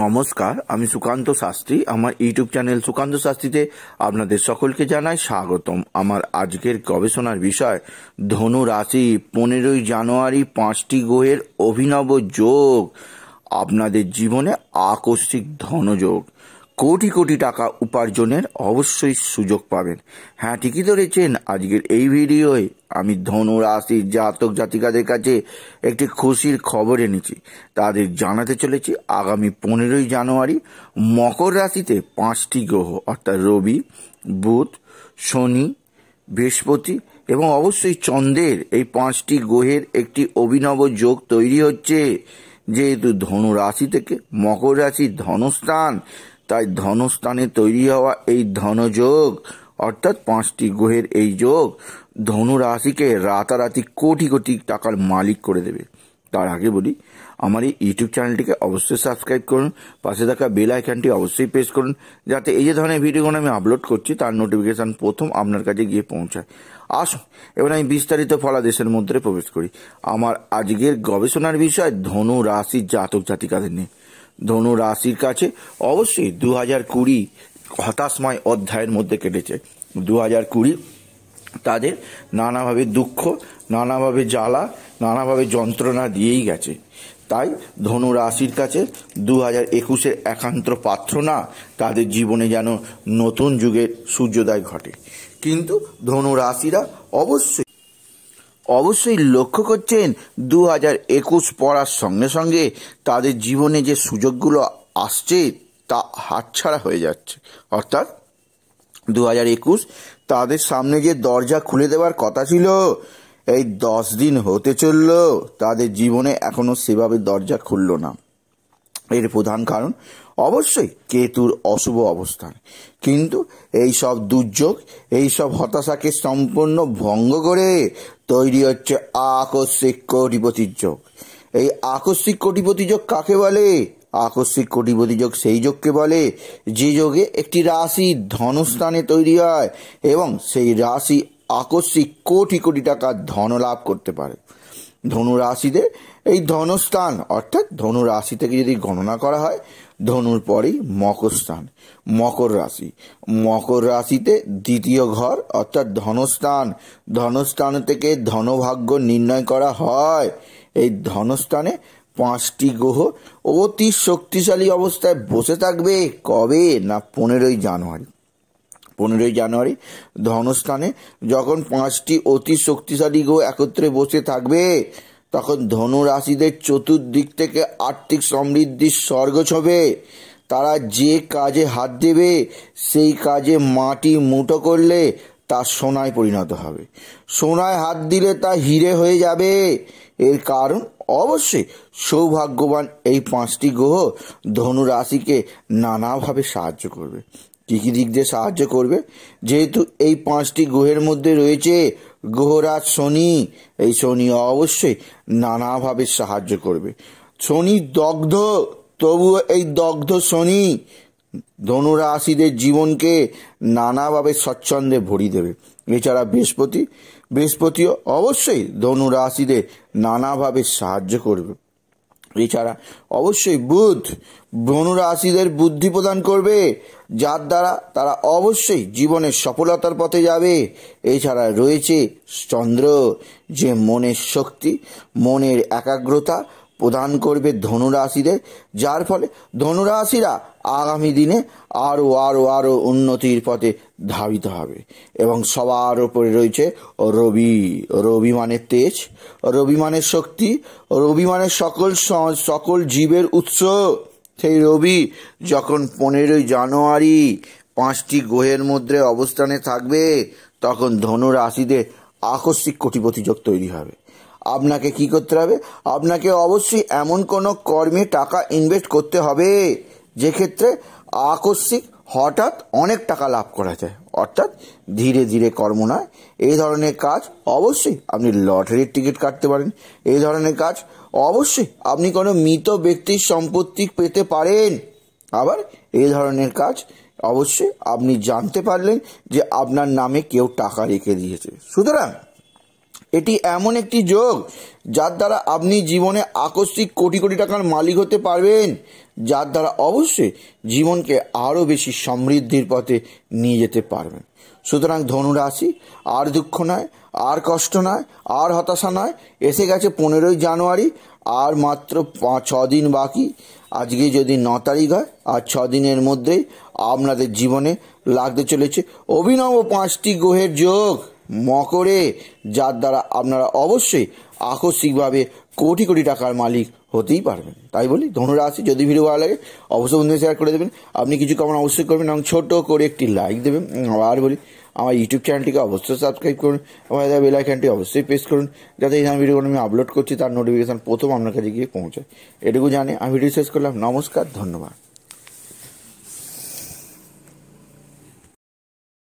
নমস্কার আমি সুকান্ত শাস্ত্রী আমার ইউটিউব চ্যানেল সুকান্ত শাস্ত্রীতে আপনাদের সকলকে জানাই স্বাগতম আমার আজকের গবেষণার বিষয় ধনু রাশি পনেরোই জানুয়ারি পাঁচটি গ্রহের অভিনব যোগ আপনাদের জীবনে আকস্মিক ধনযোগ কোটি কোটি টাকা উপার্জনের অবশ্যই সুযোগ পাবেন হ্যাঁ ঠিকই ধরেছেন আজকের এই ভিডিওয় আমি ধনু রাশির জাতক জাতিকাদের কাছে একটি খুশির খবর এনেছি তাদের জানাতে চলেছি আগামী পনেরোই জানুয়ারি মকর রাশিতে পাঁচটি গ্রহ অর্থাৎ রবি বুধ শনি বৃহস্পতি এবং অবশ্যই চন্দ্রের এই পাঁচটি গ্রহের একটি অভিনব যোগ তৈরি হচ্ছে যেহেতু ধনুরাশি থেকে মকর রাশি ধনস্থান তাই ধনস্থানে তৈরি হওয়া এই ধনযোগ অর্থাৎ পাঁচটি গ্রহের এই যোগ ধনু রাশিকে রাতারাতি কোটি কোটি টাকার মালিক করে দেবে তার আগে বলি আমার এই ইউটিউব চ্যানেলটিকে অবশ্যই সাবস্ক্রাইব করুন পাশে থাকা বেল আইকনটি অবশ্যই প্রেস করুন যাতে এই যে ধরনের ভিডিওগুলো আমি আপলোড করছি তার নোটিফিকেশান প্রথম আপনার কাছে গিয়ে পৌঁছায় আসুন এবার আমি বিস্তারিত ফলা দেশের মধ্যে প্রবেশ করি আমার আজকের গবেষণার বিষয় ধনু রাশি জাতক জাতিকাদের নিয়ে ধনু রাশির কাছে অবশ্যই দু হাজার কুড়ি হতাশময় অধ্যায়ের মধ্যে কেটেছে দু হাজার কুড়ি তাদের নানাভাবে দুঃখ নানাভাবে জ্বালা নানাভাবে যন্ত্রণা দিয়েই গেছে তাই ধনু রাশির কাছে দু হাজার একুশের একান্ত প্রার্থনা তাদের জীবনে যেন নতুন যুগের সূর্যোদয় ঘটে কিন্তু ধনু রাশিরা অবশ্যই অবশ্যই লক্ষ্য করছেন দু হাজার একুশ পড়ার সঙ্গে সঙ্গে তাদের জীবনে যে সুযোগগুলো আসছে তা হাতছাড়া হয়ে যাচ্ছে অর্থাৎ দু হাজার একুশ তাদের সামনে যে দরজা খুলে দেওয়ার কথা ছিল এই দশ দিন হতে চলল তাদের জীবনে এখনও সেভাবে দরজা খুলল না এর প্রধান কারণ অবশ্যই কেতুর অশুভ অবস্থান কিন্তু এই সব দুর্যোগ এই সব হতাশাকে সম্পূর্ণ ভঙ্গ করে তৈরি হচ্ছে আকস্মিক কোটিপতির যোগ এই আকস্মিক কোটিপতি যোগ কাকে বলে আকস্মিক কোটিপতি যোগ সেই যোগকে বলে যে যোগে একটি রাশি ধনস্থানে তৈরি হয় এবং সেই রাশি আকস্মিক কোটি কোটি টাকা ধন লাভ করতে পারে ধনুরাশিদের এই ধনস্থান অর্থাৎ ধনু রাশি থেকে যদি গণনা করা হয় ধনুর পরেই মকর স্থান মকর রাশি মকর রাশিতে দ্বিতীয় ঘর অর্থাৎ ধনস্থান ধনস্থান থেকে ধনভাগ্য নির্ণয় করা হয় এই ধনস্থানে পাঁচটি গ্রহ অতি শক্তিশালী অবস্থায় বসে থাকবে কবে না পনেরোই জানুয়ারি পনেরোই জানুয়ারি ধনস্থানে যখন পাঁচটি অতি শক্তিশালী গ্রহ একত্রে বসে থাকবে তখন ধনু রাশিদের চতুর্দিক থেকে আর্থিক সমৃদ্ধির স্বর্গ ছবে তারা যে কাজে হাত দেবে সেই কাজে মাটি মুটো করলে তা সোনায় পরিণত হবে সোনায় হাত দিলে তা হিরে হয়ে যাবে এর কারণ অবশ্যই সৌভাগ্যবান এই পাঁচটি গ্রহ ধনু রাশিকে নানাভাবে সাহায্য করবে কী দিক দিয়ে সাহায্য করবে যেহেতু এই পাঁচটি গ্রহের মধ্যে রয়েছে গ্রহরাজ শনি এই শনি অবশ্যই নানাভাবে সাহায্য করবে শনি দগ্ধ তবুও এই দগ্ধ শনি ধনুরাশিদের জীবনকে নানাভাবে স্বচ্ছন্দে ভরি দেবে এছাড়া বৃহস্পতি বৃহস্পতিও অবশ্যই ধনুরাশিদের নানাভাবে সাহায্য করবে এছাড়া অবশ্যই বুধ রাশিদের বুদ্ধি প্রদান করবে যার দ্বারা তারা অবশ্যই জীবনের সফলতার পথে যাবে এছাড়া রয়েছে চন্দ্র যে মনের শক্তি মনের একাগ্রতা প্রদান করবে ধনুরাশিদের যার ফলে ধনুরাশিরা আগামী দিনে আরও আরও আরও উন্নতির পথে ধাবিত হবে এবং সবার ওপরে রয়েছে রবি রবি মানে তেজ রবি মানে শক্তি রবি মানে সকল সকল জীবের উৎস সেই রবি যখন পনেরোই জানুয়ারি পাঁচটি গ্রহের মধ্যে অবস্থানে থাকবে তখন ধনু রাশিতে আকস্মিক কোটিপতি যোগ তৈরি হবে আপনাকে কি করতে হবে আপনাকে অবশ্যই এমন কোনো কর্মে টাকা ইনভেস্ট করতে হবে যে ক্ষেত্রে আকস্মিক হঠাৎ অনেক টাকা লাভ করা যায় অর্থাৎ ধীরে ধীরে কর্ম নয় এই ধরনের কাজ অবশ্যই আপনি লটারির টিকিট কাটতে পারেন এই ধরনের কাজ অবশ্যই আপনি কোনো মৃত ব্যক্তির সম্পত্তি পেতে পারেন আবার এই ধরনের কাজ অবশ্যই আপনি জানতে পারলেন যে আপনার নামে কেউ টাকা রেখে দিয়েছে সুতরাং এটি এমন একটি যোগ যার দ্বারা আপনি জীবনে আকস্মিক কোটি কোটি টাকার মালিক হতে পারবেন যার দ্বারা অবশ্যই জীবনকে আরও বেশি সমৃদ্ধির পথে নিয়ে যেতে পারবেন সুতরাং ধনুরাশি আর দুঃখ নয় আর কষ্ট নয় আর হতাশা নয় এসে গেছে পনেরোই জানুয়ারি আর মাত্র ছ দিন বাকি আজকে যদি ন তারিখ হয় আর ছ দিনের মধ্যেই আপনাদের জীবনে লাগতে চলেছে অভিনব পাঁচটি গ্রহের যোগ মকরে যার দ্বারা আপনারা অবশ্যই আকস্মিকভাবে কোটি কোটি টাকার মালিক হতেই পারবেন তাই বলি ধনুরাশি যদি ভিডিও ভালো লাগে অবশ্যই বন্ধু শেয়ার করে দেবেন আপনি কিছু কমেন্ট অবশ্যই করবেন এবং ছোট করে একটি লাইক দেবেন আর বলি আমার ইউটিউব চ্যানেলটিকে অবশ্যই সাবস্ক্রাইব করুন আমার বেল আইকনটি অবশ্যই প্রেস করুন যাতে এই ধরনের আমি আপলোড করছি তার নোটিফিকেশান প্রথম আপনার কাছে গিয়ে পৌঁছায় এটুকু জানে আমি ভিডিও শেষ করলাম নমস্কার ধন্যবাদ